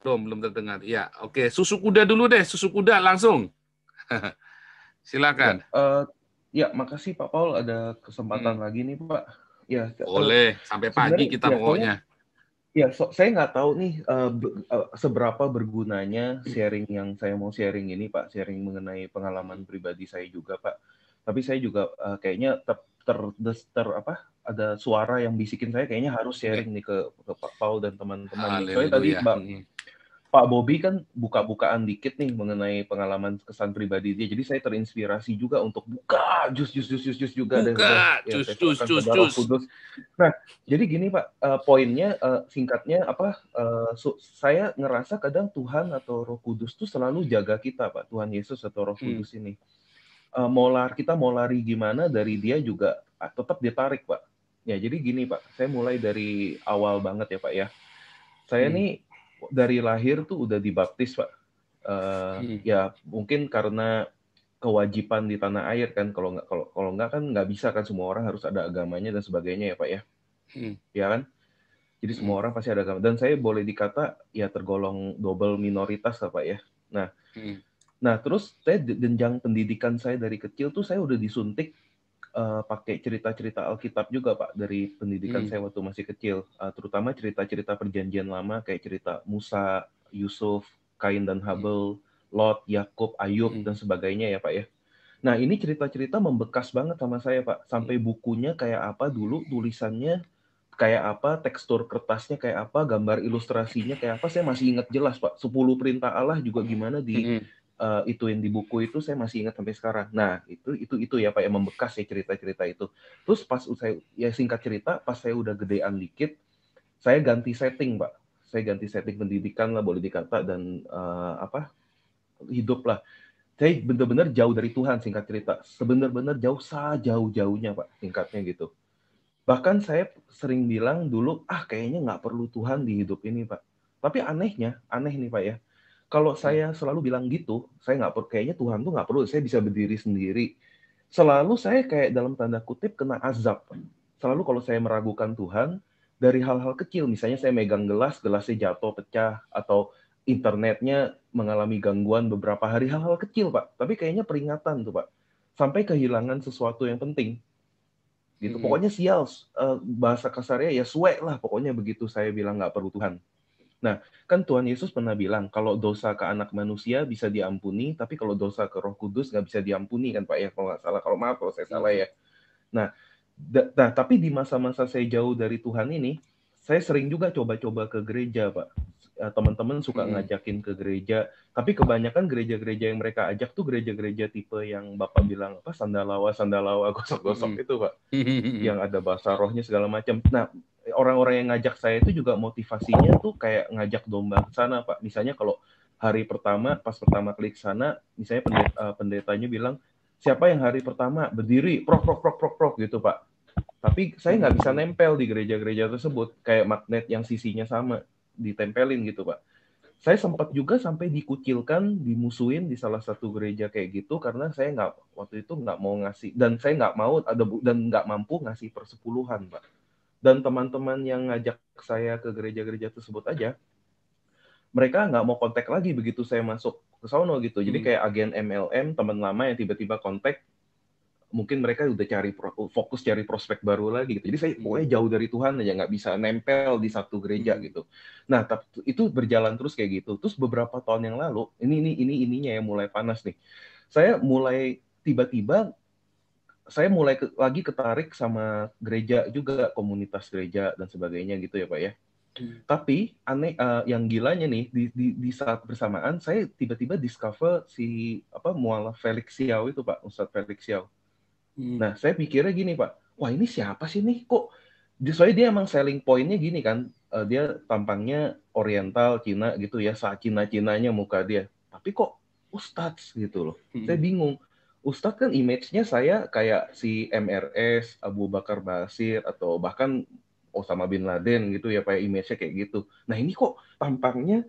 Belum, belum terdengar. Ya, oke. Okay. Susu kuda dulu deh, susu kuda langsung. Silakan. Ya, uh, ya, makasih Pak Paul ada kesempatan hmm. lagi nih Pak. Ya, boleh. Sampai pagi kita ya, pokoknya. Ya, so, saya nggak tahu nih uh, be, uh, seberapa bergunanya sharing yang saya mau sharing ini, Pak. Sharing mengenai pengalaman pribadi saya juga, Pak. Tapi saya juga uh, kayaknya ter, ter, ter, ter apa? Ada suara yang bisikin saya kayaknya harus sharing ya. nih ke, ke Pak Paul dan teman-teman. Soalnya tadi Mbak hmm. Pak Bobby kan buka-bukaan dikit nih mengenai pengalaman kesan pribadi dia. Jadi saya terinspirasi juga untuk buka jus jus jus jus jus juga buka, dan jus, ya, jus, jus, jus. Kudus. Nah, jadi gini Pak, uh, poinnya uh, singkatnya apa? Uh, eh, so, saya ngerasa kadang Tuhan atau Roh Kudus tuh selalu jaga kita Pak, Tuhan Yesus atau Roh hmm. Kudus hmm. ini. Uh, mau lari kita mau lari gimana dari dia juga uh, tetap ditarik Pak. Ya, jadi gini Pak, saya mulai dari awal banget ya Pak ya. Saya hmm. nih dari lahir tuh udah dibaptis pak uh, hmm. ya mungkin karena kewajiban di tanah air kan kalau nggak kalau kalau nggak kan nggak bisa kan semua orang harus ada agamanya dan sebagainya ya pak ya hmm. ya kan jadi semua hmm. orang pasti ada agama dan saya boleh dikata ya tergolong double minoritas lah pak ya nah hmm. nah terus saya denjang pendidikan saya dari kecil tuh saya udah disuntik uh, pakai cerita-cerita Alkitab juga Pak dari pendidikan hmm. saya waktu masih kecil, uh, terutama cerita-cerita perjanjian lama kayak cerita Musa, Yusuf, Kain dan iya. Habel, hmm. Lot, Yakub, Ayub hmm. dan sebagainya ya Pak ya. Nah, ini cerita-cerita membekas banget sama saya Pak, sampai bukunya kayak apa dulu, tulisannya kayak apa, tekstur kertasnya kayak apa, gambar ilustrasinya kayak apa, saya masih ingat jelas Pak. 10 perintah Allah juga gimana di hmm uh, eh, itu yang di buku itu saya masih ingat sampai sekarang. Nah, itu itu itu ya Pak yang membekas ya cerita-cerita itu. Terus pas saya ya singkat cerita, pas saya udah gedean dikit, saya ganti setting, Pak. Saya ganti setting pendidikan lah boleh dikata dan uh, apa? hidup lah. Saya benar-benar jauh dari Tuhan singkat cerita. Sebenar-benar jauh jauh jauhnya Pak, singkatnya gitu. Bahkan saya sering bilang dulu, ah kayaknya nggak perlu Tuhan di hidup ini, Pak. Tapi anehnya, aneh nih Pak ya kalau hmm. saya selalu bilang gitu, saya nggak perlu kayaknya Tuhan tuh nggak perlu, saya bisa berdiri sendiri. Selalu saya kayak dalam tanda kutip kena azab. Selalu kalau saya meragukan Tuhan dari hal-hal kecil, misalnya saya megang gelas, gelasnya jatuh pecah atau internetnya mengalami gangguan beberapa hari hal-hal kecil pak. Tapi kayaknya peringatan tuh pak. Sampai kehilangan sesuatu yang penting gitu. Hmm. Pokoknya sial, eh, bahasa kasarnya ya suek lah. Pokoknya begitu saya bilang nggak perlu Tuhan. Nah, kan Tuhan Yesus pernah bilang kalau dosa ke anak manusia bisa diampuni, tapi kalau dosa ke Roh Kudus nggak bisa diampuni kan Pak ya kalau nggak salah. Kalau maaf kalau saya iya. salah ya. Nah, nah tapi di masa-masa saya jauh dari Tuhan ini, saya sering juga coba-coba ke gereja Pak. Eh, teman-teman suka ngajakin ke gereja, tapi kebanyakan gereja-gereja yang mereka ajak tuh gereja-gereja tipe yang Bapak bilang apa sandalawa, sandalawa, gosok-gosok itu Pak. yang ada bahasa rohnya segala macam. Nah, orang-orang yang ngajak saya itu juga motivasinya tuh kayak ngajak domba ke sana pak misalnya kalau hari pertama pas pertama klik sana misalnya pendeta, uh, pendetanya bilang siapa yang hari pertama berdiri prok prok prok prok prok gitu pak tapi saya nggak bisa nempel di gereja-gereja tersebut kayak magnet yang sisinya sama ditempelin gitu pak saya sempat juga sampai dikucilkan, dimusuhin di salah satu gereja kayak gitu karena saya nggak waktu itu nggak mau ngasih dan saya nggak mau ada dan nggak mampu ngasih persepuluhan, pak dan teman-teman yang ngajak saya ke gereja-gereja tersebut aja mereka nggak mau kontak lagi begitu saya masuk ke sono gitu jadi hmm. kayak agen MLM teman lama yang tiba-tiba kontak mungkin mereka udah cari fokus cari prospek baru lagi gitu. Jadi saya hmm. pokoknya jauh dari Tuhan aja nggak bisa nempel di satu gereja hmm. gitu. Nah, tapi itu berjalan terus kayak gitu. Terus beberapa tahun yang lalu, ini ini ini ininya yang mulai panas nih. Saya mulai tiba-tiba saya mulai ke, lagi ketarik sama gereja juga komunitas gereja dan sebagainya gitu ya pak ya hmm. tapi aneh uh, yang gilanya nih di, di, di saat bersamaan saya tiba-tiba discover si apa mualaf Felix Xiao itu pak Ustadz Felix Xiao. hmm. nah saya pikirnya gini pak wah ini siapa sih nih kok soalnya dia emang selling pointnya gini kan uh, dia tampangnya Oriental Cina gitu ya sa Cina Cinanya muka dia tapi kok Ustadz gitu loh hmm. saya bingung Ustadz kan image-nya saya kayak si MRS, Abu Bakar Basir, atau bahkan Osama Bin Laden gitu ya, kayak image-nya kayak gitu. Nah ini kok tampangnya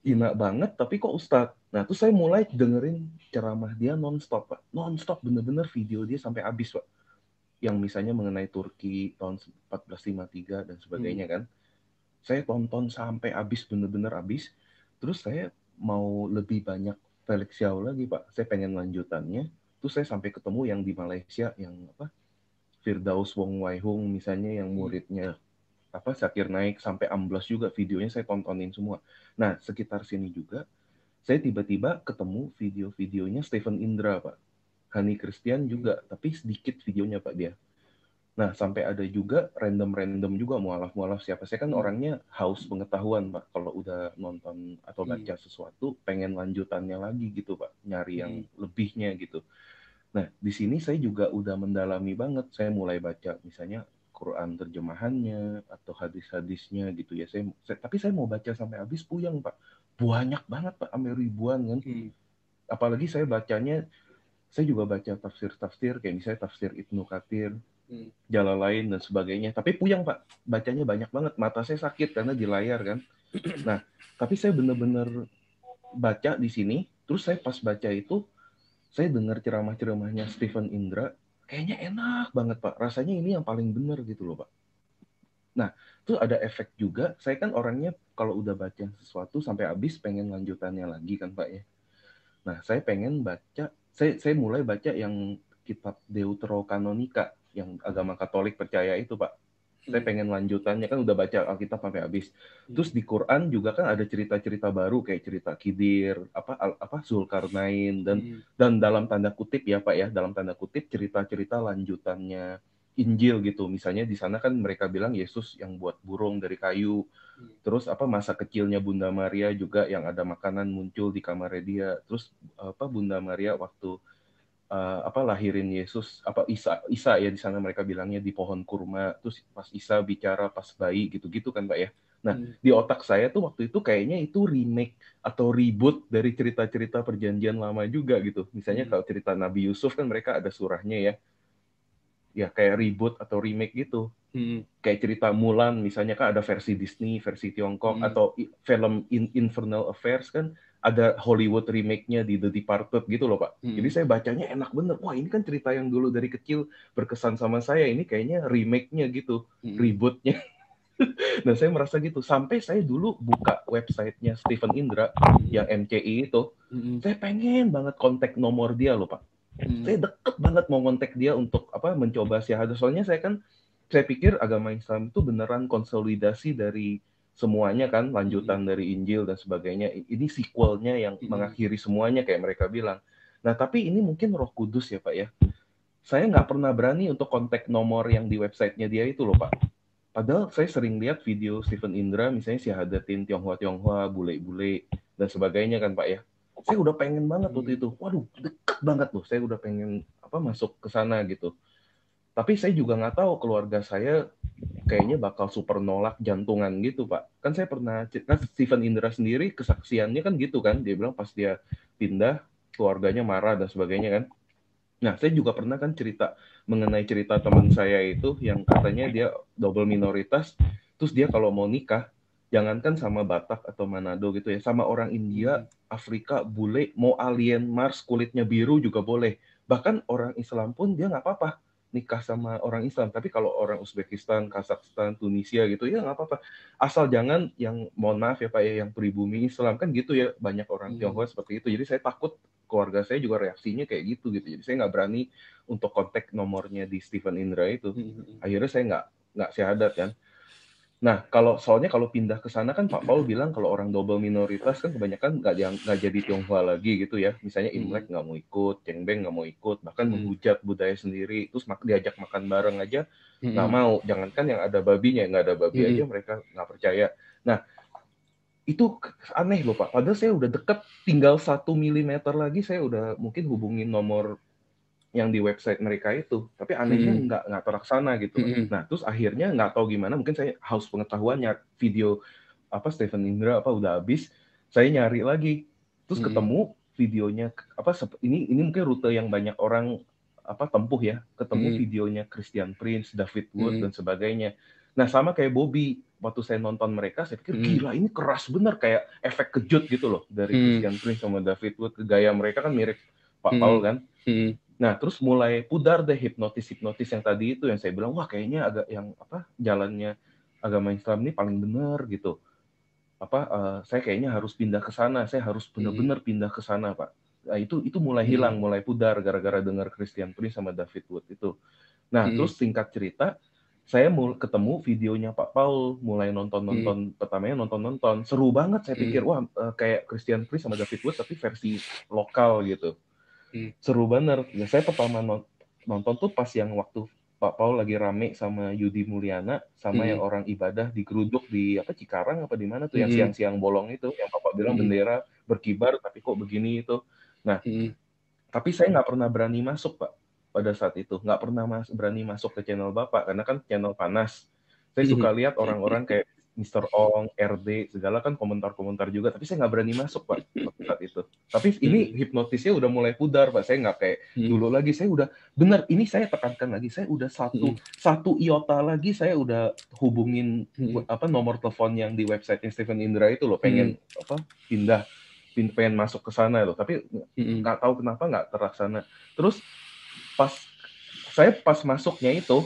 hina banget, tapi kok Ustadz. Nah terus saya mulai dengerin ceramah dia non-stop, Pak. Non-stop, bener-bener video dia sampai habis, Pak. Yang misalnya mengenai Turki tahun 1453 dan sebagainya hmm. kan. Saya tonton sampai habis, bener-bener habis. Terus saya mau lebih banyak Felix lagi, Pak. Saya pengen lanjutannya itu saya sampai ketemu yang di Malaysia yang apa Firdaus Wong Wai Hung misalnya yang hmm. muridnya apa Sakir Naik sampai amblas juga videonya saya tontonin semua. Nah sekitar sini juga saya tiba-tiba ketemu video-videonya Stephen Indra pak, Hani Christian hmm. juga tapi sedikit videonya pak dia. Nah, sampai ada juga random-random juga mualaf-mualaf siapa. Saya kan hmm. orangnya haus pengetahuan, Pak. Kalau udah nonton atau iya. baca sesuatu, pengen lanjutannya lagi gitu, Pak. Nyari yang lebihnya gitu. Nah, di sini saya juga udah mendalami banget. Saya mulai baca misalnya Quran terjemahannya atau hadis-hadisnya gitu ya. Saya, saya tapi saya mau baca sampai habis puyang Pak. Banyak banget, Pak, sampai ribuan kan. Hmm. Apalagi saya bacanya saya juga baca tafsir-tafsir kayak misalnya tafsir Ibnu Katsir, hmm. jalan lain dan sebagainya. Tapi puyang Pak. Bacanya banyak banget. Mata saya sakit karena di layar kan. Nah, tapi saya benar-benar baca di sini, terus saya pas baca itu saya dengar ceramah-ceramahnya Stephen Indra, kayaknya enak banget Pak. Rasanya ini yang paling benar gitu loh Pak. Nah, tuh ada efek juga. Saya kan orangnya kalau udah baca sesuatu sampai habis pengen lanjutannya lagi kan Pak ya. Nah, saya pengen baca, saya, saya mulai baca yang kitab Deuterokanonika yang agama Katolik percaya itu Pak saya hmm. pengen lanjutannya kan udah baca Alkitab sampai habis. Hmm. Terus di Quran juga kan ada cerita-cerita baru kayak cerita Kidir apa apa Zulkarnain dan hmm. dan dalam tanda kutip ya Pak ya, dalam tanda kutip cerita-cerita lanjutannya Injil gitu. Misalnya di sana kan mereka bilang Yesus yang buat burung dari kayu. Hmm. Terus apa masa kecilnya Bunda Maria juga yang ada makanan muncul di kamarnya dia. Terus apa Bunda Maria waktu uh, apa lahirin Yesus apa Isa Isa ya di sana mereka bilangnya di pohon kurma terus pas Isa bicara pas bayi gitu-gitu kan Pak ya. Nah, hmm. di otak saya tuh waktu itu kayaknya itu remake atau reboot dari cerita-cerita perjanjian lama juga gitu. Misalnya hmm. kalau cerita Nabi Yusuf kan mereka ada surahnya ya. Ya kayak reboot atau remake gitu. Hmm. Kayak cerita Mulan misalnya kan ada versi Disney, versi Tiongkok hmm. atau film In Infernal Affairs kan ada Hollywood remake-nya di The Departed gitu loh Pak. Hmm. Jadi saya bacanya enak bener. Wah ini kan cerita yang dulu dari kecil berkesan sama saya. Ini kayaknya remake-nya gitu, hmm. reboot-nya. nah saya merasa gitu. Sampai saya dulu buka websitenya Stephen Indra hmm. yang MCI itu. Hmm. Saya pengen banget kontak nomor dia loh Pak. Hmm. Saya deket banget mau kontak dia untuk apa mencoba syahadat. Soalnya saya kan saya pikir agama Islam itu beneran konsolidasi dari semuanya kan lanjutan hmm. dari Injil dan sebagainya. Ini sequelnya yang hmm. mengakhiri semuanya kayak mereka bilang. Nah tapi ini mungkin Roh Kudus ya Pak ya. Saya nggak pernah berani untuk kontak nomor yang di websitenya dia itu loh Pak. Padahal saya sering lihat video Stephen Indra misalnya si hadatin Tionghoa Tionghoa, bule-bule dan sebagainya kan Pak ya. Saya udah pengen banget waktu hmm. itu. Waduh, deket banget loh. Saya udah pengen apa masuk ke sana gitu. Tapi saya juga nggak tahu keluarga saya kayaknya bakal super nolak jantungan gitu pak kan saya pernah kan Steven Indra sendiri kesaksiannya kan gitu kan dia bilang pas dia pindah keluarganya marah dan sebagainya kan nah saya juga pernah kan cerita mengenai cerita teman saya itu yang katanya dia double minoritas terus dia kalau mau nikah jangankan sama Batak atau Manado gitu ya sama orang India hmm. Afrika bule mau alien Mars kulitnya biru juga boleh bahkan orang Islam pun dia nggak apa-apa nikah sama orang Islam. Tapi kalau orang Uzbekistan, Kazakhstan, Tunisia gitu ya nggak apa-apa. Asal jangan yang mohon maaf ya Pak ya yang pribumi Islam kan gitu ya banyak orang hmm. Tionghoa seperti itu. Jadi saya takut keluarga saya juga reaksinya kayak gitu gitu. Jadi saya nggak berani untuk kontak nomornya di Stephen Indra itu. Hmm. Akhirnya saya nggak nggak syahadat kan. Ya Nah, kalau soalnya kalau pindah ke sana kan Pak Paul bilang kalau orang double minoritas kan kebanyakan nggak nggak jadi Tionghoa lagi gitu ya. Misalnya hmm. Imlek nggak mau ikut, Cengbeng nggak mau ikut, bahkan hmm. menghujat budaya sendiri, terus mak diajak makan bareng aja nggak hmm. mau. Jangankan yang ada babinya, nggak ada babi aja mereka nggak percaya. Nah, itu aneh loh Pak. Padahal saya udah deket, tinggal satu milimeter lagi saya udah mungkin hubungin nomor yang di website mereka itu tapi anehnya hmm. nggak nggak terlaksana gitu hmm. nah terus akhirnya nggak tahu gimana mungkin saya haus pengetahuannya video apa Stephen Indra apa udah habis saya nyari lagi terus hmm. ketemu videonya apa ini ini mungkin rute yang banyak orang apa tempuh ya ketemu hmm. videonya Christian Prince David Wood hmm. dan sebagainya nah sama kayak Bobby waktu saya nonton mereka saya pikir hmm. gila ini keras bener kayak efek kejut gitu loh dari hmm. Christian Prince sama David Wood gaya mereka kan mirip Pak hmm. Paul kan hmm. Nah, terus mulai pudar deh hipnotis-hipnotis yang tadi itu yang saya bilang, wah kayaknya agak yang apa jalannya agama Islam ini paling benar gitu. Apa uh, saya kayaknya harus pindah ke sana, saya harus iya. benar-benar pindah ke sana, Pak. Nah, itu itu mulai iya. hilang, mulai pudar gara-gara dengar Christian Prince sama David Wood itu. Nah, iya. terus singkat cerita, saya mul ketemu videonya Pak Paul, mulai nonton-nonton pertamanya nonton-nonton, seru banget saya pikir, hmm. wah eh, kayak Christian Prince sama David Wood tapi versi lokal gitu hmm. seru banget, ya saya pertama nonton tuh pas yang waktu Pak Paul lagi rame sama Yudi Mulyana sama hmm. yang orang ibadah di digeruduk di apa Cikarang apa di mana tuh yang siang hmm. siang-siang bolong itu yang Bapak bilang hmm. bendera berkibar tapi kok begini itu nah hmm. tapi saya nggak pernah berani masuk Pak pada saat itu nggak pernah mas berani masuk ke channel Bapak karena kan channel panas saya suka hmm. lihat orang-orang kayak Mr. Ong, RD, segala kan komentar-komentar juga. Tapi saya nggak berani masuk, Pak, saat itu. Tapi ini hmm. hipnotisnya udah mulai pudar, Pak. Saya nggak kayak hmm. dulu lagi. Saya udah, benar, ini saya tekankan lagi. Saya udah satu, hmm. satu iota lagi saya udah hubungin hmm. apa nomor telepon yang di website Stephen Indra itu loh. Pengen hmm. apa pindah, pengen masuk ke sana loh. Tapi hmm. nggak hmm. tahu kenapa nggak terlaksana. Terus pas saya pas masuknya itu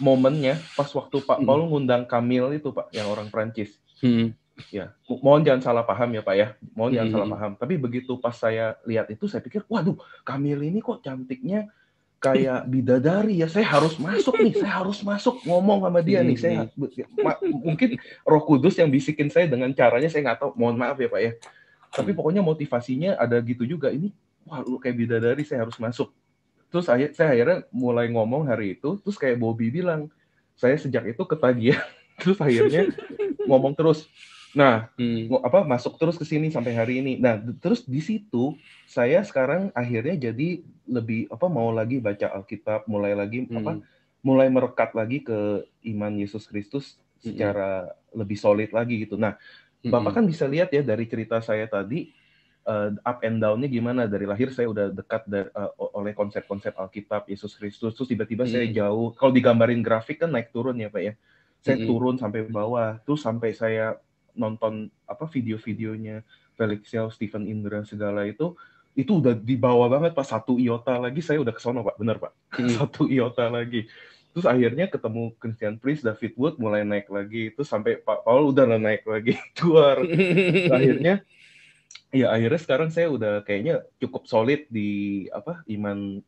momennya pas waktu Pak hmm. Paul ngundang Kamil itu Pak yang orang Prancis. Hmm. Ya, mohon jangan salah paham ya Pak ya. Mohon hmm. jangan salah paham. Tapi begitu pas saya lihat itu saya pikir, waduh, Kamil ini kok cantiknya kayak bidadari ya. Saya harus masuk nih, saya harus masuk ngomong sama dia nih. Saya hmm. ya, mungkin Roh Kudus yang bisikin saya dengan caranya saya nggak tahu. Mohon maaf ya Pak ya. Tapi hmm. pokoknya motivasinya ada gitu juga ini. Wah, lu kayak bidadari, saya harus masuk terus saya akhirnya mulai ngomong hari itu terus kayak Bobby bilang saya sejak itu ketagihan terus akhirnya ngomong terus nah hmm. apa masuk terus ke sini sampai hari ini nah terus di situ saya sekarang akhirnya jadi lebih apa mau lagi baca Alkitab mulai lagi hmm. apa mulai merekat lagi ke iman Yesus Kristus hmm. secara hmm. lebih solid lagi gitu nah Bapak hmm. kan bisa lihat ya dari cerita saya tadi uh, up and down-nya gimana dari lahir saya udah dekat dari, uh, eh, oleh konsep-konsep Alkitab Yesus Kristus terus tiba-tiba mm. saya jauh kalau digambarin grafik kan naik turun ya Pak ya saya mm. turun sampai bawah terus sampai saya nonton apa video-videonya Felix Yao, Stephen Indra segala itu itu udah di bawah banget Pak satu iota lagi saya udah kesono Pak bener Pak mm. satu iota lagi terus akhirnya ketemu Christian Priest, David Wood mulai naik lagi, terus sampai Pak Paul udah naik lagi keluar. akhirnya ya akhirnya sekarang saya udah kayaknya cukup solid di apa iman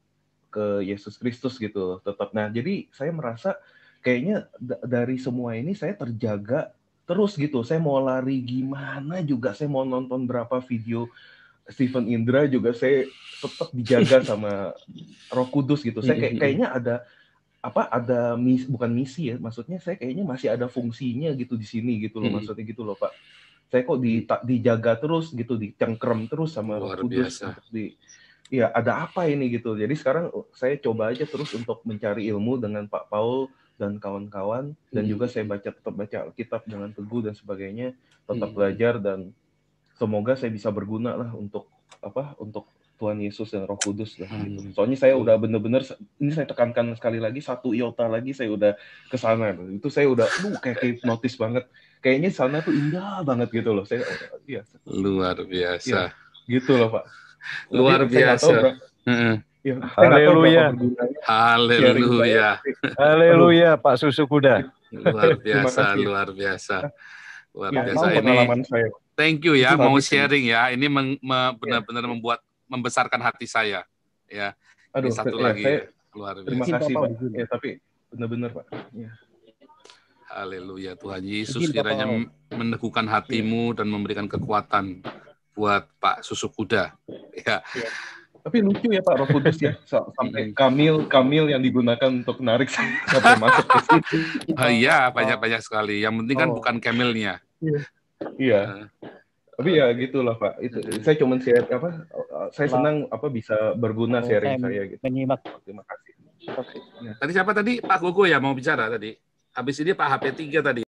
ke Yesus Kristus gitu tetap. Nah, jadi saya merasa kayaknya dari semua ini saya terjaga terus gitu. Saya mau lari gimana juga, saya mau nonton berapa video Stephen Indra juga saya tetap dijaga sama Roh Kudus gitu. Saya iya, kayak iya. kayaknya ada apa ada misi bukan misi ya maksudnya saya kayaknya masih ada fungsinya gitu di sini gitu loh iya, maksudnya gitu loh Pak saya kok di, dijaga terus gitu, dicengkrem terus sama Luar Kudus. Biasa. Di, ya ada apa ini gitu. Jadi sekarang uh, saya coba aja terus untuk mencari ilmu dengan Pak Paul dan kawan-kawan hmm. dan juga saya baca tetap baca Alkitab dengan teguh dan sebagainya, tetap hmm. belajar dan semoga saya bisa berguna lah untuk apa untuk Tuhan Yesus dan Roh Kudus lah gitu. Hmm. Soalnya saya udah bener-bener ini saya tekankan sekali lagi satu iota lagi saya udah kesana Itu saya udah lu kayak hipnotis banget kayaknya sana tuh indah banget gitu loh. Saya oh, iya. Luar biasa. Ya, gitu loh, Pak. Luar Luar biasa. Iya, saya ya, Haleluya. Haleluya. Haleluya Pak Susu Kuda. Luar biasa, luar biasa. Luar ya, biasa ini. Saya. Thank you ya Itu mau sharing ya. Ini ya. benar-benar benar ya. membuat membesarkan hati saya ya. Aduh, satu ya, lagi saya, luar biasa. Terima kasih Pak. Ya, tapi benar-benar Pak. Ya. Haleluya Tuhan Yesus kiranya Bapak. meneguhkan iya. hatimu ya. dan memberikan kekuatan buat Pak Susu Kuda. Ya. ya. Tapi lucu ya Pak Roh Kudus ya sampai Kamil Kamil yang digunakan untuk narik sampai masuk ke situ. Ah, iya banyak-banyak sekali. Yang penting kan oh. bukan Kamilnya. Iya. iya. Ah. tapi ya gitulah pak itu saya cuma share apa saya senang apa bisa berguna sharing saya, ya gitu menyimak terima kasih tadi siapa tadi Pak Gogo ya mau bicara tadi habis ini Pak HP3 tadi